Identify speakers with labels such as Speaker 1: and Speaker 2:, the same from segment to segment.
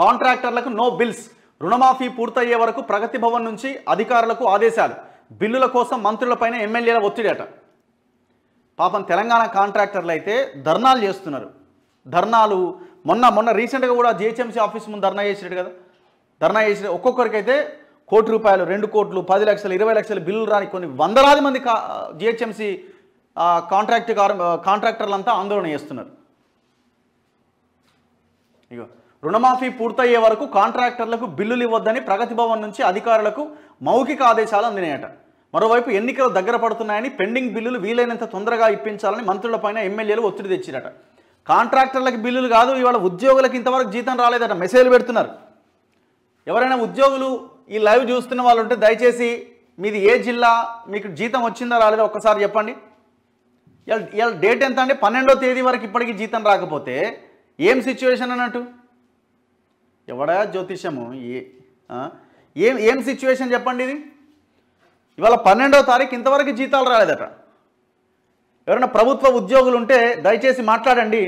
Speaker 1: కాంట్రాక్టర్లకు no bills రుణమాఫీ పూర్తయ్యే వరకు ప్రగతి భవన్ నుంచి అధికారులకు ఆదేశాలు బిల్లుల కోసం మంత్రులపైన ఎమ్మెల్యేల ఒత్తిడేట పాపం తెలంగాణ కాంట్రాక్టర్లు అయితే ధర్నాలు చేస్తున్నారు ధర్నాలు మొన్న మొన్న రీసెంట్గా కూడా జిహెచ్ఎంసీ ఆఫీస్ ముందు ధర్నా చేసినట్టు కదా ధర్నా చేసిన ఒక్కొక్కరికైతే కోటి రూపాయలు రెండు కోట్లు పది లక్షలు ఇరవై లక్షలు బిల్లులు రాని కొన్ని వందలాది మంది కా జిహెచ్ఎంసీ కాంట్రాక్ట్ కాంట్రాక్టర్లంతా ఆందోళన చేస్తున్నారు ఇక రుణమాఫీ పూర్తయ్యే వరకు కాంట్రాక్టర్లకు బిల్లులు ఇవ్వద్దని ప్రగతి భవన్ నుంచి అధికారులకు మౌఖిక ఆదేశాలు అందినాయట మరోవైపు ఎన్నికలు దగ్గర పడుతున్నాయని పెండింగ్ బిల్లులు వీలైనంత తొందరగా ఇప్పించాలని మంత్రుల పైన ఎమ్మెల్యేలు ఒత్తిడి తెచ్చిరట కాంట్రాక్టర్లకు బిల్లులు కాదు ఇవాళ ఉద్యోగులకు ఇంతవరకు జీతం రాలేదట మెసేజ్లు పెడుతున్నారు ఎవరైనా ఉద్యోగులు ఈ లైవ్ చూస్తున్న వాళ్ళు ఉంటే దయచేసి మీది ఏ జిల్లా మీకు జీతం వచ్చిందా రాలేదా ఒక్కసారి చెప్పండి ఇవాళ డేట్ ఎంత అండి పన్నెండో తేదీ వరకు ఇప్పటికీ జీతం రాకపోతే ఏం సిచ్యువేషన్ అన్నట్టు ఎవడా జ్యోతిషము ఏ ఏం ఏం సిచ్యువేషన్ చెప్పండి ఇది ఇవాళ పన్నెండవ తారీఖు ఇంతవరకు జీతాలు రాలేదట ఎవరైనా ప్రభుత్వ ఉద్యోగులు ఉంటే దయచేసి మాట్లాడండి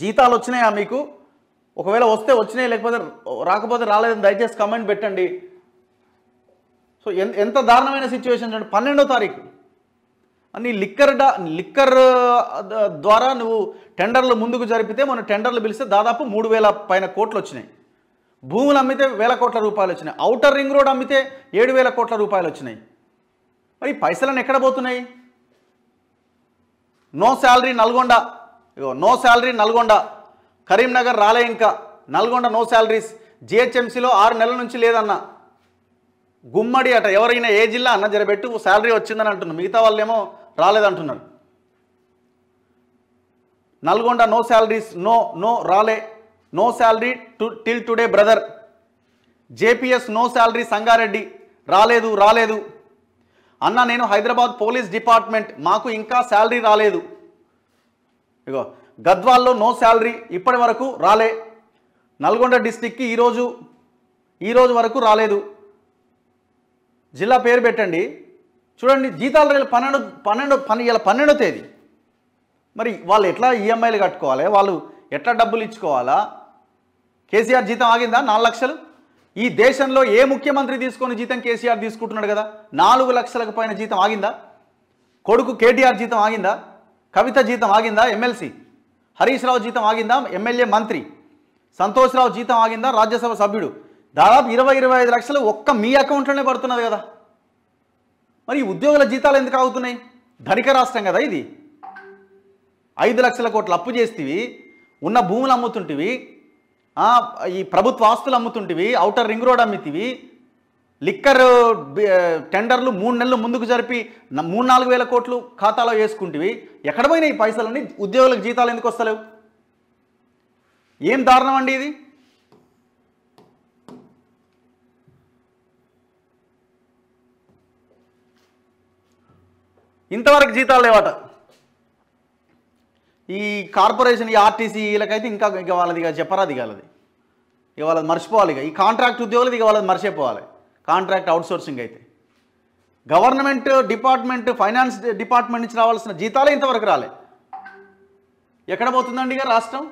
Speaker 1: జీతాలు వచ్చినాయా మీకు ఒకవేళ వస్తే వచ్చినాయి లేకపోతే రాకపోతే రాలేదని దయచేసి కమెంట్ పెట్టండి సో ఎంత దారుణమైన సిచ్యువేషన్ చూడండి పన్నెండో తారీఖు అని లిక్కర్ డా లిక్కర్ ద్వారా నువ్వు టెండర్లు ముందుకు జరిపితే మన టెండర్లు పిలిస్తే దాదాపు మూడు వేల పైన కోట్లు వచ్చినాయి భూములు అమ్మితే వేల కోట్ల రూపాయలు వచ్చినాయి అవుటర్ రింగ్ రోడ్ అమ్మితే ఏడు వేల కోట్ల రూపాయలు వచ్చినాయి మరి పైసలను ఎక్కడ పోతున్నాయి నో శాలరీ నల్గొండ ఇగో నో శాలరీ నల్గొండ కరీంనగర్ రాలే ఇంకా నల్గొండ నో శాలరీస్ జిహెచ్ఎంసీలో ఆరు నెలల నుంచి లేదన్న గుమ్మడి అట ఎవరైనా ఏ జిల్లా అన్న జరబెట్టు శాలరీ వచ్చిందని అంటున్నాను మిగతా వాళ్ళేమో రాలేదంటున్నాడు Nalgonda no salaries no no రాలే no salary to till today brother JPS no salary Sangareddy రాలేదు రాలేదు అన్న నేను హైదరాబాద్ పోలీస్ డిపార్ట్మెంట్ మాకు ఇంకా శాలరీ రాలేదు ఇగో గద్వాల్లో నో శాలరీ ఇప్పటి వరకు రాలే నల్గొండ డిస్టిక్కి ఈరోజు ఈరోజు వరకు రాలేదు జిల్లా పేరు పెట్టండి చూడండి జీతాల రేలు పన్నెండు పన్నెండు పన్నె ఇలా పన్నెండో తేదీ మరి వాళ్ళు ఎట్లా ఈఎంఐలు e కట్టుకోవాలి వాళ్ళు ఎట్లా డబ్బులు ఇచ్చుకోవాలా కేసీఆర్ జీతం ఆగిందా నాలుగు లక్షలు ఈ దేశంలో ఏ ముఖ్యమంత్రి తీసుకొని జీతం కేసీఆర్ తీసుకుంటున్నాడు కదా నాలుగు లక్షలకు పైన జీతం ఆగిందా కొడుకు కేటీఆర్ జీతం ఆగిందా కవిత జీతం ఆగిందా ఎమ్మెల్సీ హరీష్ రావు జీతం ఆగిందా ఎమ్మెల్యే మంత్రి సంతోష్రావు జీతం ఆగిందా రాజ్యసభ సభ్యుడు దాదాపు ఇరవై ఇరవై ఐదు లక్షలు ఒక్క మీ అకౌంట్లోనే పడుతున్నది కదా మరి ఉద్యోగుల జీతాలు ఎందుకు ఆగుతున్నాయి ధనిక రాష్ట్రం కదా ఇది ఐదు లక్షల కోట్లు అప్పు చేస్తేవి ఉన్న భూములు అమ్ముతుంటివి ఈ ప్రభుత్వ ఆస్తులు అమ్ముతుంటివి అవుటర్ రింగ్ రోడ్ అమ్మితివి లిక్కర్ టెండర్లు మూడు నెలలు ముందుకు జరిపి మూడు నాలుగు వేల కోట్లు ఖాతాలో వేసుకుంటివి ఎక్కడ పోయినా ఈ పైసలన్నీ ఉద్యోగులకు జీతాలు ఎందుకు వస్తలేవు ఏం దారుణం అండి ఇది ఇంతవరకు జీతాలు లేవట ఈ కార్పొరేషన్ ఈ ఆర్టీసీ వీళ్ళకైతే ఇంకా ఇక వాళ్ళది ఇక చెప్పరా దిగాలది ఇక వాళ్ళది మర్చిపోవాలి ఇక ఈ కాంట్రాక్ట్ ఉద్యోగులది ఇక వాళ్ళది మర్చిపోవాలి కాంట్రాక్ట్ అవుట్సోర్సింగ్ అయితే గవర్నమెంట్ డిపార్ట్మెంట్ ఫైనాన్స్ డిపార్ట్మెంట్ నుంచి రావాల్సిన జీతాలే ఇంతవరకు రాలే ఎక్కడ పోతుందండి ఇక రాష్ట్రం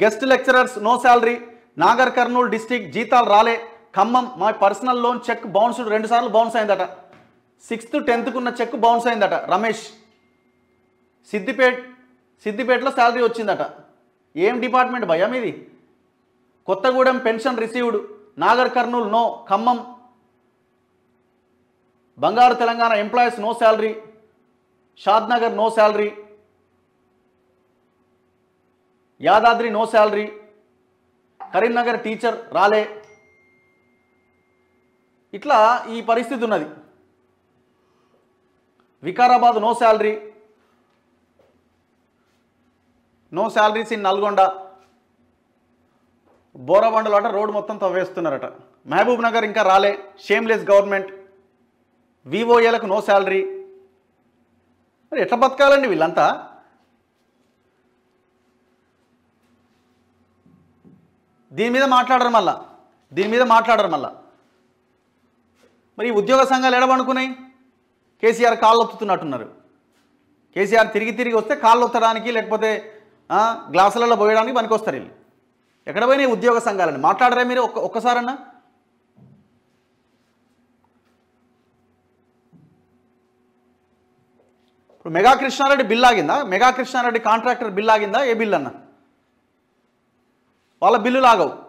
Speaker 1: guest lecturers no salary Nagar Kurnool district జీతాలు రాలే ఖమ్మం మా పర్సనల్ లోన్ చెక్ బౌన్స్ రెండుసార్లు బౌన్స్ అయిందట సిక్స్త్ టెన్త్కు ఉన్న చెక్ బౌన్స్ అయిందట రమేష్ సిద్దిపేట్ సిద్దిపేటలో శాలరీ వచ్చిందట ఏం డిపార్ట్మెంట్ భయం ఇది Kothagudem pension received Nagar Kurnool no Khammam బంగారు Telangana employees no salary Shadnagar no salary Yadadri no salary Karimnagar teacher రాలే ఇట్లా ఈ పరిస్థితి ఉన్నది Vikarabad no salary no salaries in Nalgonda బోరబండలు అట రోడ్డు మొత్తం తవ్వేస్తున్నారట మహబూబ్ నగర్ ఇంకా రాలే షేమ్లెస్ గవర్నమెంట్ వివోఏలకు నో శాలరీ మరి ఎట్లా బతకాలండి వీళ్ళంతా దీని మీద మాట్లాడరు మళ్ళా దీని మీద మాట్లాడరు మళ్ళా మరి ఉద్యోగ సంఘాలు ఎడబనుకున్నాయి కేసీఆర్ కాళ్ళు ఒత్తుతున్నట్టున్నారు కేసీఆర్ తిరిగి తిరిగి వస్తే కాళ్ళు ఒత్తడానికి లేకపోతే గ్లాసులలో పోయడానికి పనికొస్తారు వీళ్ళు ఎక్కడ పోయినాయి ఉద్యోగ సంఘాలని మాట్లాడరా మీరు ఒక్క ఒక్కసారన్నా ఇప్పుడు mega Krishna Reddy bill ఆగిందా mega Krishna Reddy contractor bill ఆగిందా ఏ బిల్ అన్న వాళ్ళ బిల్లు లాగవు